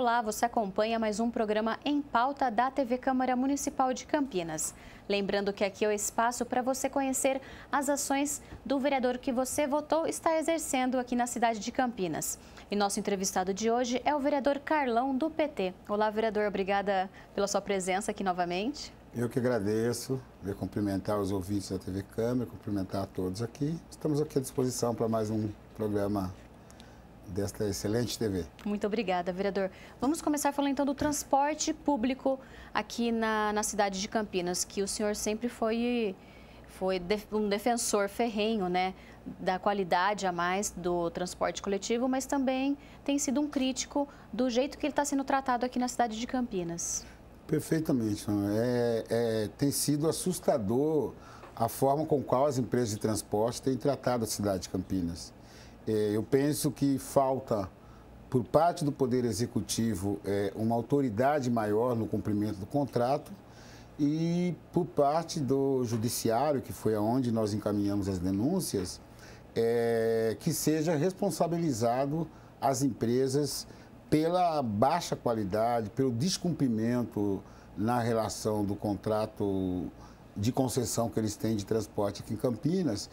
Olá, você acompanha mais um programa em pauta da TV Câmara Municipal de Campinas. Lembrando que aqui é o espaço para você conhecer as ações do vereador que você votou está exercendo aqui na cidade de Campinas. E nosso entrevistado de hoje é o vereador Carlão do PT. Olá, vereador, obrigada pela sua presença aqui novamente. Eu que agradeço, de cumprimentar os ouvintes da TV Câmara, cumprimentar a todos aqui. Estamos aqui à disposição para mais um programa desta excelente TV. Muito obrigada, vereador. Vamos começar falando então do transporte público aqui na, na cidade de Campinas, que o senhor sempre foi, foi um defensor ferrenho, né? Da qualidade a mais do transporte coletivo, mas também tem sido um crítico do jeito que ele está sendo tratado aqui na cidade de Campinas. Perfeitamente. É, é, tem sido assustador a forma com qual as empresas de transporte têm tratado a cidade de Campinas. É, eu penso que falta, por parte do Poder Executivo, é, uma autoridade maior no cumprimento do contrato e, por parte do Judiciário, que foi aonde nós encaminhamos as denúncias, é, que seja responsabilizado as empresas pela baixa qualidade, pelo descumprimento na relação do contrato de concessão que eles têm de transporte aqui em Campinas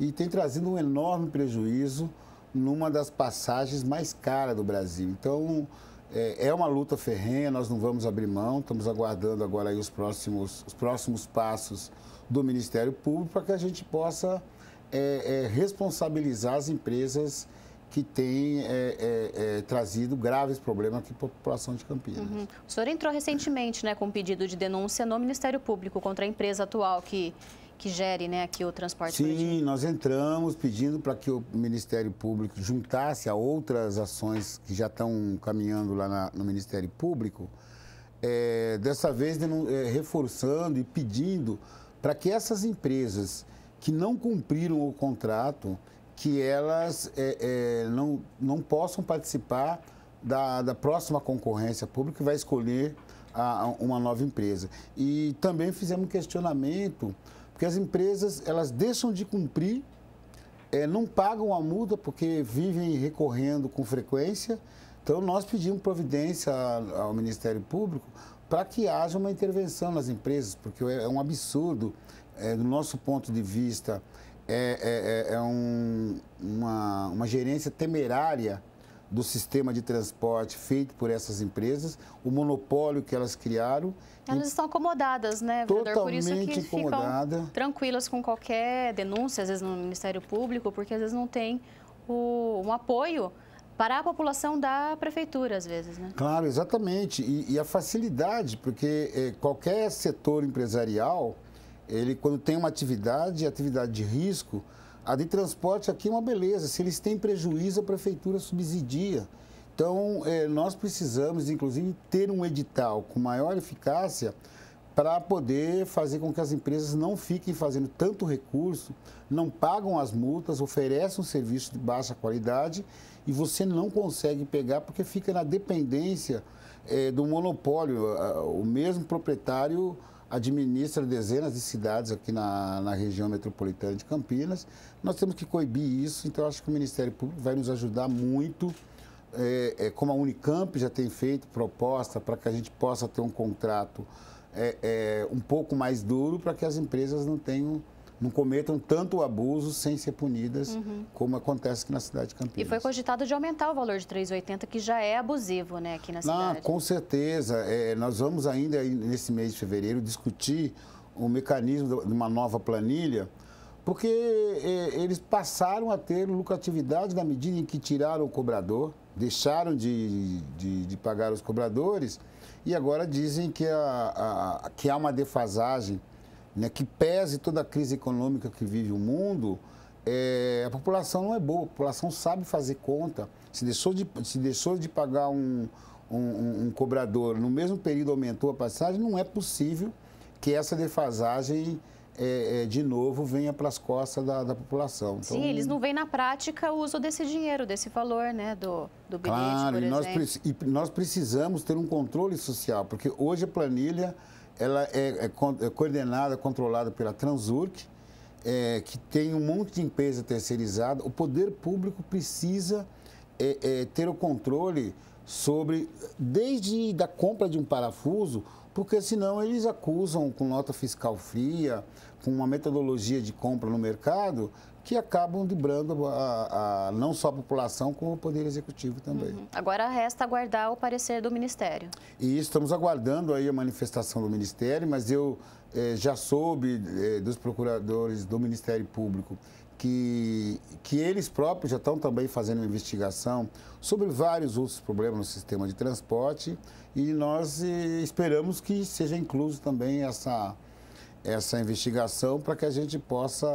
e tem trazido um enorme prejuízo numa das passagens mais caras do Brasil. Então, é, é uma luta ferrenha, nós não vamos abrir mão, estamos aguardando agora os próximos, os próximos passos do Ministério Público para que a gente possa é, é, responsabilizar as empresas que têm é, é, é, trazido graves problemas aqui para a população de Campinas. Uhum. O senhor entrou recentemente né, com um pedido de denúncia no Ministério Público contra a empresa atual que que gere né, aqui o transporte Sim, coletivo. nós entramos pedindo para que o Ministério Público juntasse a outras ações que já estão caminhando lá na, no Ministério Público, é, dessa vez é, reforçando e pedindo para que essas empresas que não cumpriram o contrato, que elas é, não, não possam participar da, da próxima concorrência pública que vai escolher a, a uma nova empresa. E também fizemos um questionamento porque as empresas, elas deixam de cumprir, é, não pagam a multa porque vivem recorrendo com frequência. Então, nós pedimos providência ao Ministério Público para que haja uma intervenção nas empresas, porque é, é um absurdo, é, do nosso ponto de vista, é, é, é, é um, uma, uma gerência temerária do sistema de transporte feito por essas empresas, o monopólio que elas criaram. Elas estão acomodadas, né, vereador? Totalmente por isso que ficam tranquilas com qualquer denúncia, às vezes no Ministério Público, porque às vezes não tem o, um apoio para a população da prefeitura, às vezes, né? Claro, exatamente. E, e a facilidade, porque eh, qualquer setor empresarial, ele quando tem uma atividade, é atividade de risco, a de transporte aqui é uma beleza. Se eles têm prejuízo, a prefeitura subsidia. Então, eh, nós precisamos, inclusive, ter um edital com maior eficácia para poder fazer com que as empresas não fiquem fazendo tanto recurso, não pagam as multas, oferecem um serviço de baixa qualidade e você não consegue pegar porque fica na dependência eh, do monopólio. O mesmo proprietário administra dezenas de cidades aqui na, na região metropolitana de Campinas. Nós temos que coibir isso, então acho que o Ministério Público vai nos ajudar muito. É, é, como a Unicamp já tem feito proposta para que a gente possa ter um contrato é, é um pouco mais duro para que as empresas não tenham não cometam tanto abuso sem ser punidas, uhum. como acontece aqui na cidade de Campinas. E foi cogitado de aumentar o valor de 3,80, que já é abusivo né, aqui na ah, cidade. Com certeza. É, nós vamos ainda, nesse mês de fevereiro, discutir o mecanismo de uma nova planilha, porque é, eles passaram a ter lucratividade na medida em que tiraram o cobrador, deixaram de, de, de pagar os cobradores e agora dizem que, a, a, que há uma defasagem né, que pese toda a crise econômica que vive o mundo, é, a população não é boa, a população sabe fazer conta. Se deixou de, se deixou de pagar um, um, um cobrador, no mesmo período aumentou a passagem, não é possível que essa defasagem é, é, de novo venha para as costas da, da população. Então, Sim, eles não veem na prática o uso desse dinheiro, desse valor né, do, do bilhete, claro, e nós, e nós precisamos ter um controle social, porque hoje a planilha ela é, é, é coordenada, controlada pela Transurc, é, que tem um monte de empresa terceirizada. O poder público precisa é, é, ter o controle sobre, desde da compra de um parafuso, porque senão eles acusam com nota fiscal fria, com uma metodologia de compra no mercado, que acabam librando a, a, não só a população, como o Poder Executivo também. Uhum. Agora resta aguardar o parecer do Ministério. E estamos aguardando aí a manifestação do Ministério, mas eu eh, já soube eh, dos procuradores do Ministério Público que, que eles próprios já estão também fazendo uma investigação sobre vários outros problemas no sistema de transporte e nós eh, esperamos que seja incluso também essa, essa investigação para que a gente possa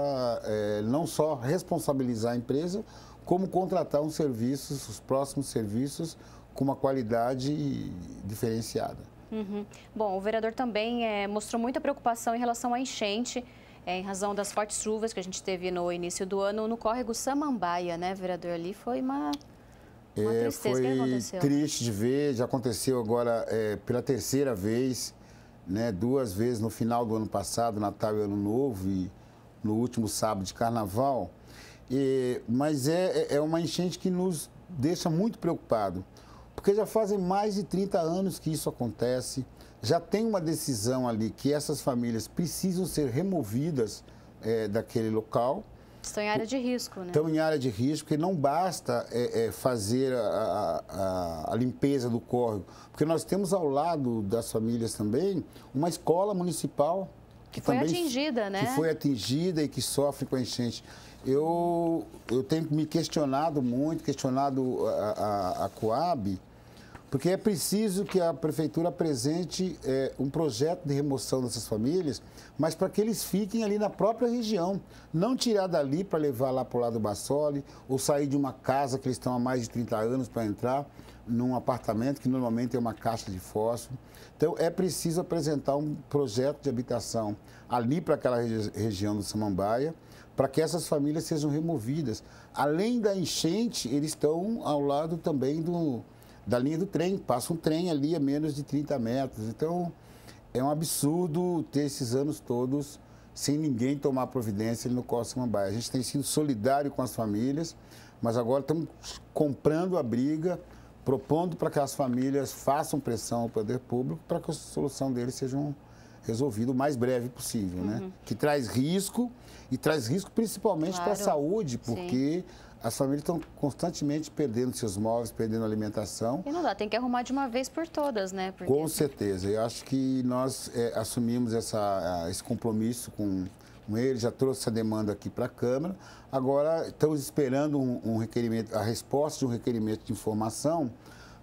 é, não só responsabilizar a empresa, como contratar os serviços, os próximos serviços, com uma qualidade diferenciada. Uhum. Bom, o vereador também é, mostrou muita preocupação em relação à enchente, é, em razão das fortes chuvas que a gente teve no início do ano no córrego Samambaia, né, vereador? Ali foi uma é, foi que triste de ver, já aconteceu agora é, pela terceira vez, né, duas vezes no final do ano passado, Natal e Ano Novo, e no último sábado de Carnaval. E, mas é, é, é uma enchente que nos deixa muito preocupado, porque já fazem mais de 30 anos que isso acontece, já tem uma decisão ali que essas famílias precisam ser removidas é, daquele local, Estão em área de risco, né? Estão em área de risco e não basta é, é, fazer a, a, a, limpeza do córrego, porque nós temos ao lado das famílias também uma escola municipal que, que foi também, atingida, né? Que foi atingida e que sofre com a enchente. Eu, eu tenho me questionado muito, questionado a, a, a Coab, porque é preciso que a prefeitura apresente é, um projeto de remoção dessas famílias, mas para que eles fiquem ali na própria região. Não tirar dali para levar lá para o lado do Bassoli, ou sair de uma casa que eles estão há mais de 30 anos para entrar num apartamento que normalmente é uma caixa de fósforo. Então, é preciso apresentar um projeto de habitação ali para aquela regi região do Samambaia, para que essas famílias sejam removidas. Além da enchente, eles estão ao lado também do da linha do trem. Passa um trem ali a menos de 30 metros. Então, é um absurdo ter esses anos todos sem ninguém tomar providência no Costa Samambaia. A gente tem sido solidário com as famílias, mas agora estamos comprando a briga, propondo para que as famílias façam pressão ao poder público para que a solução deles seja um resolvido o mais breve possível, né? uhum. né? Que traz risco e traz risco principalmente claro. para a saúde, porque Sim. As famílias estão constantemente perdendo seus móveis, perdendo alimentação. E não dá, tem que arrumar de uma vez por todas, né? Porque... Com certeza. Eu acho que nós é, assumimos essa, esse compromisso com, com ele, já trouxe a demanda aqui para a Câmara. Agora, estamos esperando um, um, requerimento, a resposta de um requerimento de informação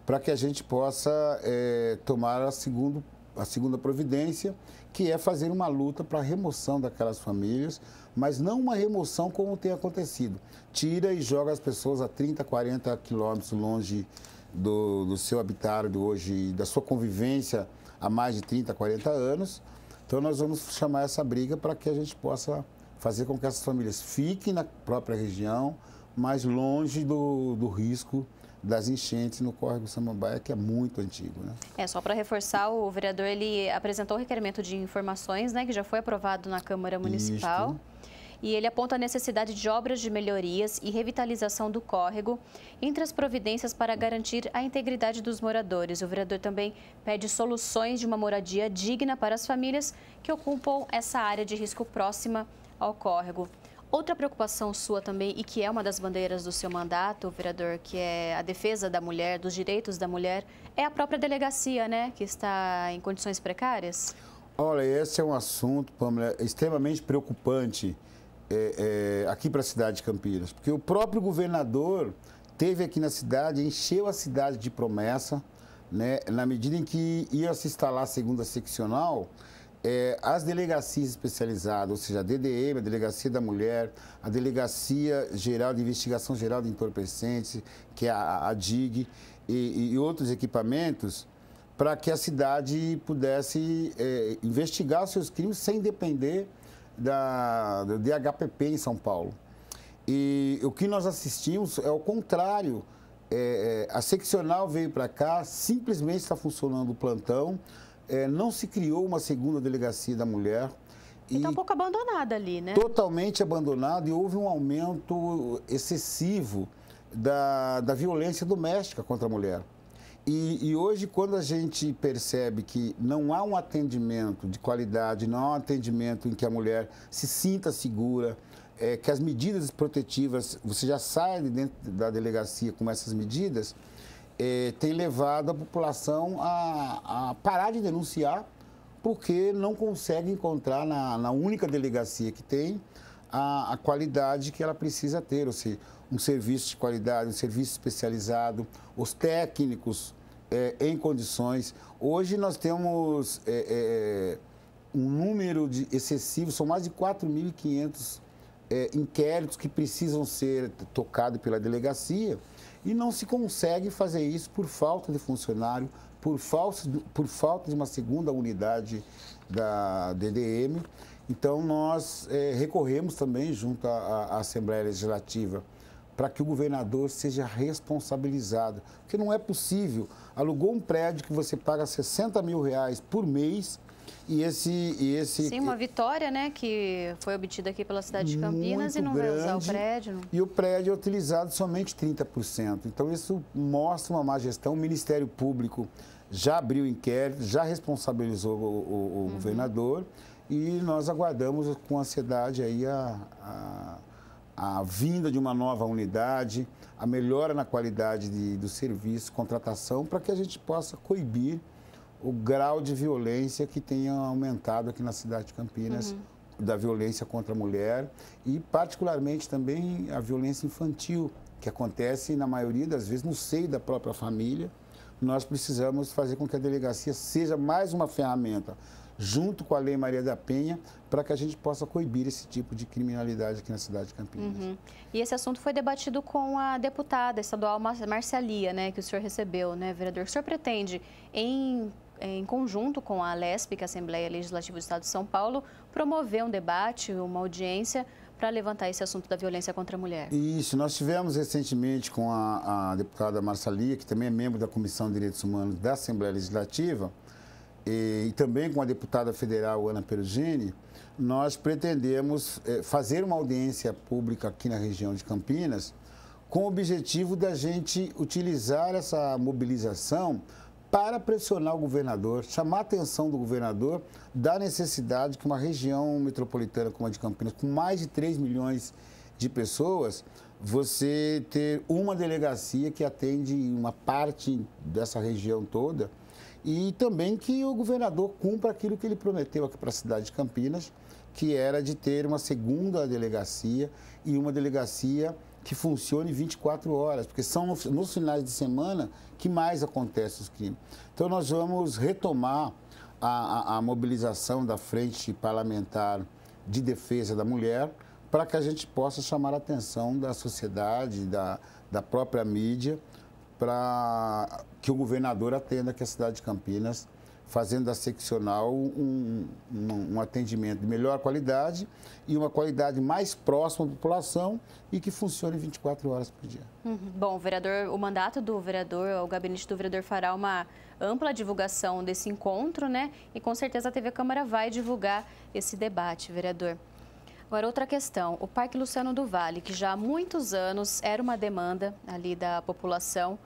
para que a gente possa é, tomar a, segundo, a segunda providência, que é fazer uma luta para a remoção daquelas famílias mas não uma remoção como tem acontecido. Tira e joga as pessoas a 30, 40 quilômetros longe do, do seu habitat de hoje, da sua convivência há mais de 30, 40 anos. Então nós vamos chamar essa briga para que a gente possa fazer com que essas famílias fiquem na própria região, mais longe do, do risco das enchentes no córrego Samambaia, que é muito antigo. Né? É, só para reforçar, o vereador ele apresentou o requerimento de informações, né, que já foi aprovado na Câmara Municipal. Isto. E ele aponta a necessidade de obras de melhorias e revitalização do córrego entre as providências para garantir a integridade dos moradores. O vereador também pede soluções de uma moradia digna para as famílias que ocupam essa área de risco próxima ao córrego. Outra preocupação sua também, e que é uma das bandeiras do seu mandato, vereador, que é a defesa da mulher, dos direitos da mulher, é a própria delegacia, né, que está em condições precárias? Olha, esse é um assunto, Pamela, extremamente preocupante é, é, aqui para a cidade de Campinas, porque o próprio governador teve aqui na cidade, encheu a cidade de promessa, né, na medida em que ia se instalar a segunda seccional, é, as delegacias especializadas, ou seja, a DDM, a Delegacia da Mulher, a Delegacia Geral de Investigação Geral de Entorpecentes, que é a, a DIG, e, e outros equipamentos, para que a cidade pudesse é, investigar seus crimes sem depender da, da DHPP em São Paulo. E o que nós assistimos é o contrário. É, é a seccional veio para cá, simplesmente está funcionando o plantão, é, não se criou uma segunda delegacia da mulher. Está um pouco abandonada ali, né? Totalmente abandonada e houve um aumento excessivo da, da violência doméstica contra a mulher. E, e, hoje, quando a gente percebe que não há um atendimento de qualidade, não há um atendimento em que a mulher se sinta segura, é, que as medidas protetivas, você já sai de dentro da delegacia com essas medidas, é, tem levado a população a, a, parar de denunciar porque não consegue encontrar na, na única delegacia que tem a, a, qualidade que ela precisa ter, ou seja, um serviço de qualidade, um serviço especializado, os técnicos é, em condições. Hoje nós temos é, é um número de, excessivo, são mais de 4.500 é, inquéritos que precisam ser tocados pela delegacia e não se consegue fazer isso por falta de funcionário, por, por falta de uma segunda unidade da DDM. Então, nós é, recorremos também junto à, à Assembleia Legislativa para que o governador seja responsabilizado. Porque não é possível. Alugou um prédio que você paga 60 mil reais por mês e esse, e esse. Sim, uma vitória, né? Que foi obtida aqui pela cidade de Campinas e não grande, vai usar o prédio. Não. E o prédio é utilizado somente 30%. Então, isso mostra uma má gestão. O Ministério Público já abriu inquérito, já responsabilizou o, o, o uhum. governador e nós aguardamos com ansiedade aí a, a a vinda de uma nova unidade, a melhora na qualidade de, do serviço, contratação, para que a gente possa coibir o grau de violência que tem aumentado aqui na cidade de Campinas, uhum. da violência contra a mulher e, particularmente, também a violência infantil, que acontece, na maioria das vezes, no seio da própria família. Nós precisamos fazer com que a delegacia seja mais uma ferramenta, junto com a Lei Maria da Penha, para que a gente possa coibir esse tipo de criminalidade aqui na cidade de Campinas. Uhum. E esse assunto foi debatido com a deputada estadual Marcelia, né, que o senhor recebeu, né, vereador? O senhor pretende, em em conjunto com a Alesp, é a Assembleia Legislativa do Estado de São Paulo, promover um debate, uma audiência para levantar esse assunto da violência contra a mulher. Isso, nós tivemos recentemente com a, a deputada Marcelia, que também é membro da Comissão de Direitos Humanos da Assembleia Legislativa, e, e também com a deputada federal Ana Perugini, nós pretendemos é, fazer uma audiência pública aqui na região de Campinas, com o objetivo da gente utilizar essa mobilização para pressionar o governador, chamar a atenção do governador da necessidade que uma região metropolitana como a de Campinas, com mais de 3 milhões de pessoas, você ter uma delegacia que atende uma parte dessa região toda e também que o governador cumpra aquilo que ele prometeu aqui para a cidade de Campinas, que era de ter uma segunda delegacia e uma delegacia que funcione 24 horas, porque são nos finais de semana que mais acontecem os crimes. Então, nós vamos retomar a, a, a mobilização da Frente Parlamentar de Defesa da Mulher para que a gente possa chamar a atenção da sociedade, da, da própria mídia, para que o governador atenda que a cidade de Campinas fazendo da seccional um, um, um, atendimento de melhor qualidade e uma qualidade mais próxima à população e que funcione 24 horas por dia. Uhum. Bom, o, vereador, o mandato do vereador, o gabinete do vereador fará uma ampla divulgação desse encontro, né? E com certeza a TV Câmara vai divulgar esse debate, vereador. Agora, outra questão. O Parque Luciano do Vale, que já há muitos anos era uma demanda ali da população,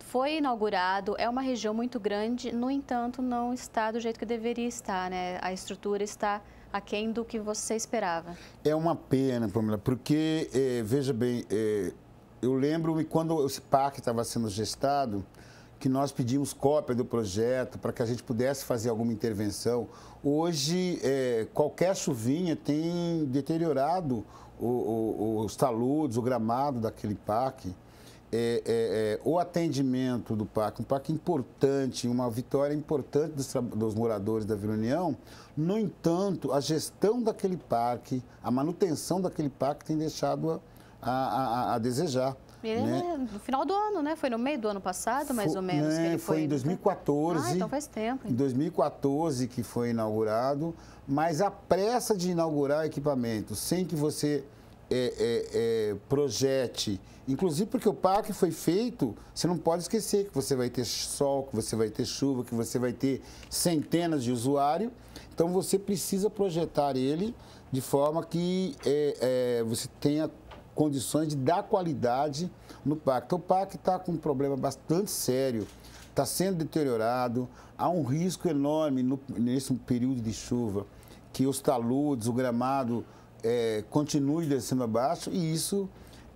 foi inaugurado, é uma região muito grande, no entanto, não está do jeito que deveria estar, né? A estrutura está aquém do que você esperava. É uma pena, Pamela, porque, eh, veja bem, eh, eu lembro-me quando esse parque estava sendo gestado, que nós pedimos cópia do projeto para que a gente pudesse fazer alguma intervenção. Hoje, eh, qualquer chuvinha tem deteriorado o, o, os taludes, o gramado daquele parque é, é, é, o atendimento do parque, um parque importante, uma vitória importante dos, dos, moradores da Vila União. No entanto, a gestão daquele parque, a manutenção daquele parque tem deixado a, a, a, a desejar. Né? É, né? No final do ano, né? Foi no meio do ano passado, mais foi, ou menos. Né? Foi, foi, em 2014. Ah, então faz tempo. Em 2014 que foi inaugurado, mas a pressa de inaugurar equipamento sem que você é, é, é, projete, inclusive porque o parque foi feito, você não pode esquecer que você vai ter sol, que você vai ter chuva, que você vai ter centenas de usuários. Então você precisa projetar ele de forma que é, é, você tenha condições de dar qualidade no parque. Então, o parque está com um problema bastante sério, está sendo deteriorado, há um risco enorme no, nesse período de chuva, que os taludes, o gramado é, continue descendo abaixo e isso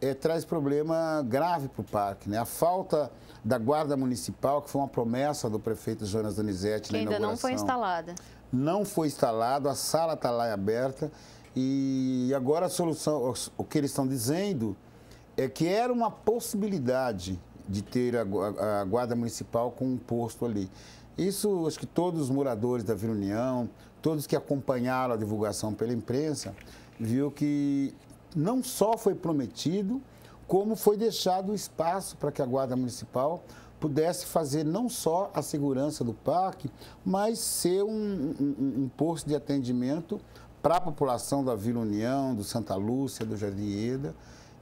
é, traz problema grave para o parque. Né? A falta da guarda municipal, que foi uma promessa do prefeito Jonas Donizete que na ainda inauguração. ainda não foi instalada. Não foi instalado, a sala está lá aberta e agora a solução, o que eles estão dizendo é que era uma possibilidade de ter a, a, a guarda municipal com um posto ali. Isso, acho que todos os moradores da Vila União, todos que acompanharam a divulgação pela imprensa, viu que não só foi prometido, como foi deixado o espaço para que a Guarda Municipal pudesse fazer não só a segurança do parque, mas ser um, um, um posto de atendimento para a população da Vila União, do Santa Lúcia, do Jardim Eda.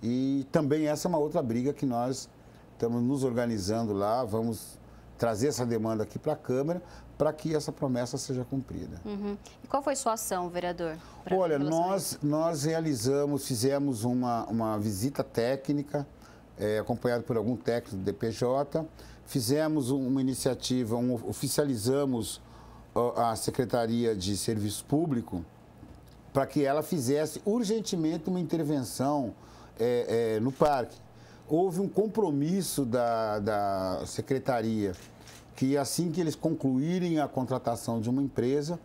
E também essa é uma outra briga que nós estamos nos organizando lá, vamos trazer essa demanda aqui para a Câmara para que essa promessa seja cumprida. Uhum. E qual foi sua ação, vereador? Olha, nós, nós realizamos, fizemos uma, uma visita técnica, é, acompanhado por algum técnico do DPJ, fizemos uma iniciativa, um, oficializamos a Secretaria de Serviço Público para que ela fizesse urgentemente uma intervenção é, é, no parque houve um compromisso da, da secretaria que assim que eles concluírem a contratação de uma empresa,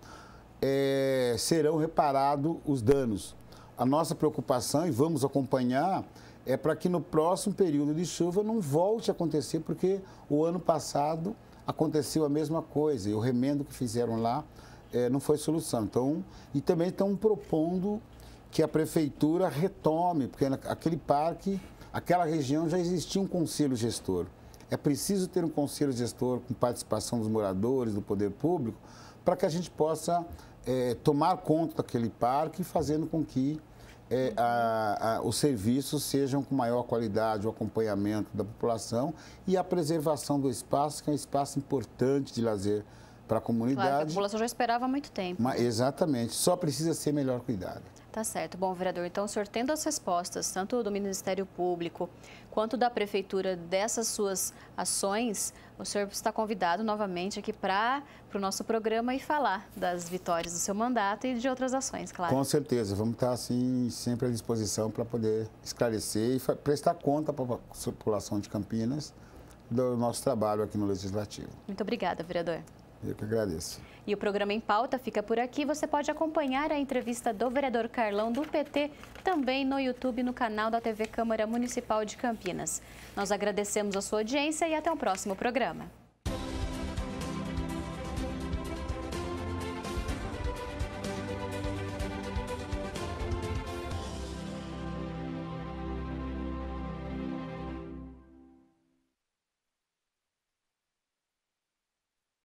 é, serão reparados os danos. A nossa preocupação, e vamos acompanhar, é para que no próximo período de chuva não volte a acontecer, porque o ano passado aconteceu a mesma coisa e o remendo que fizeram lá é, não foi solução. Então, e também estão propondo que a prefeitura retome, porque aquele parque aquela região já existia um conselho gestor. É preciso ter um conselho gestor com participação dos moradores, do poder público, para que a gente possa é, tomar conta daquele parque, fazendo com que é, a, a, os serviços sejam com maior qualidade, o acompanhamento da população e a preservação do espaço, que é um espaço importante de lazer para a comunidade. Claro, a população já esperava há muito tempo. Mas, exatamente, só precisa ser melhor cuidado. Tá certo. Bom, vereador, então, sortendo as respostas, tanto do Ministério Público quanto da Prefeitura, dessas suas ações, o senhor está convidado novamente aqui para o pro nosso programa e falar das vitórias do seu mandato e de outras ações, claro. Com certeza. Vamos estar, assim, sempre à disposição para poder esclarecer e prestar conta para a população de Campinas do nosso trabalho aqui no Legislativo. Muito obrigada, vereador. Eu que agradeço. E o programa em pauta fica por aqui. Você pode acompanhar a entrevista do vereador Carlão do PT também no YouTube, no canal da TV Câmara Municipal de Campinas. Nós agradecemos a sua audiência e até o próximo programa.